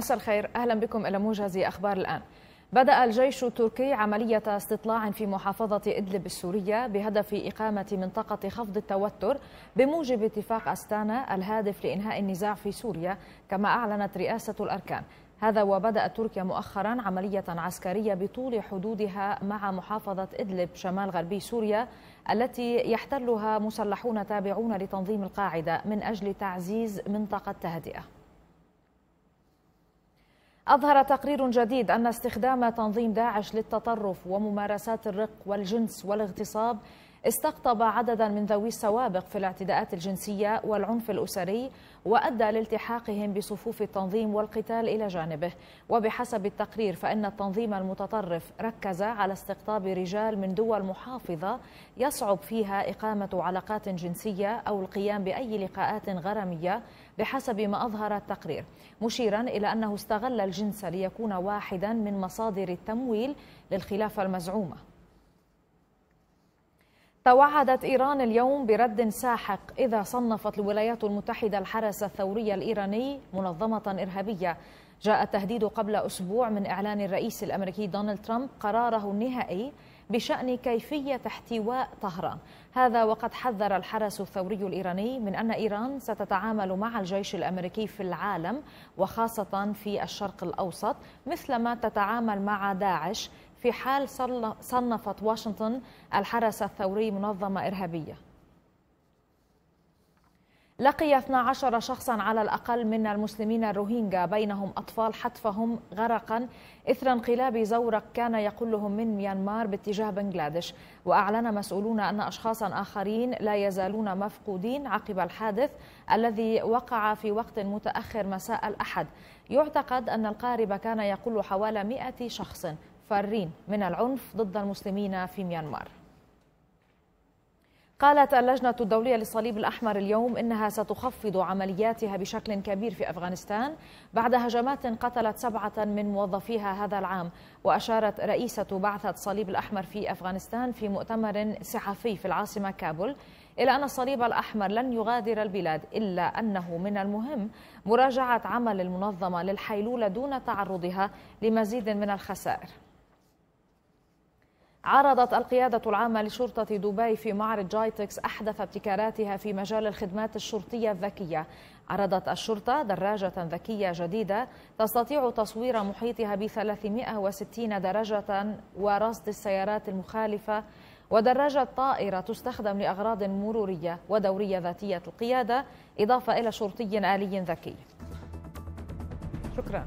مساء الخير أهلا بكم إلى موجز أخبار الآن بدأ الجيش التركي عملية استطلاع في محافظة إدلب السورية بهدف إقامة منطقة خفض التوتر بموجب اتفاق أستانا الهادف لإنهاء النزاع في سوريا كما أعلنت رئاسة الأركان هذا وبدأت تركيا مؤخرا عملية عسكرية بطول حدودها مع محافظة إدلب شمال غربي سوريا التي يحتلها مسلحون تابعون لتنظيم القاعدة من أجل تعزيز منطقة تهدئة أظهر تقرير جديد أن استخدام تنظيم داعش للتطرف وممارسات الرق والجنس والاغتصاب استقطب عددا من ذوي السوابق في الاعتداءات الجنسية والعنف الأسري وأدى لالتحاقهم بصفوف التنظيم والقتال إلى جانبه وبحسب التقرير فإن التنظيم المتطرف ركز على استقطاب رجال من دول محافظة يصعب فيها إقامة علاقات جنسية أو القيام بأي لقاءات غرامية بحسب ما أظهر التقرير مشيرا إلى أنه استغل الجنس ليكون واحدا من مصادر التمويل للخلافة المزعومة توعدت إيران اليوم برد ساحق إذا صنفت الولايات المتحدة الحرس الثوري الإيراني منظمة إرهابية جاء التهديد قبل أسبوع من إعلان الرئيس الأمريكي دونالد ترامب قراره النهائي بشأن كيفية احتواء طهران هذا وقد حذر الحرس الثوري الإيراني من أن إيران ستتعامل مع الجيش الأمريكي في العالم وخاصة في الشرق الأوسط مثلما تتعامل مع داعش في حال صنفت واشنطن الحرس الثوري منظمة إرهابية لقي 12 شخصا على الأقل من المسلمين الروهينجا بينهم أطفال حتفهم غرقا إثر انقلاب زورق كان يقلهم من ميانمار باتجاه بنغلاديش وأعلن مسؤولون أن أشخاصا آخرين لا يزالون مفقودين عقب الحادث الذي وقع في وقت متأخر مساء الأحد يعتقد أن القارب كان يقل حوالي 100 شخص فارين من العنف ضد المسلمين في ميانمار قالت اللجنة الدولية للصليب الأحمر اليوم إنها ستخفض عملياتها بشكل كبير في أفغانستان بعد هجمات قتلت سبعة من موظفيها هذا العام وأشارت رئيسة بعثة الصليب الأحمر في أفغانستان في مؤتمر صحفي في العاصمة كابول إلى أن الصليب الأحمر لن يغادر البلاد إلا أنه من المهم مراجعة عمل المنظمة للحيلولة دون تعرضها لمزيد من الخسائر عرضت القيادة العامة لشرطة دبي في معرض جايتكس أحدث ابتكاراتها في مجال الخدمات الشرطية الذكية عرضت الشرطة دراجة ذكية جديدة تستطيع تصوير محيطها ب 360 درجة ورصد السيارات المخالفة ودراجة طائرة تستخدم لأغراض مرورية ودورية ذاتية القيادة إضافة إلى شرطي آلي ذكي شكراً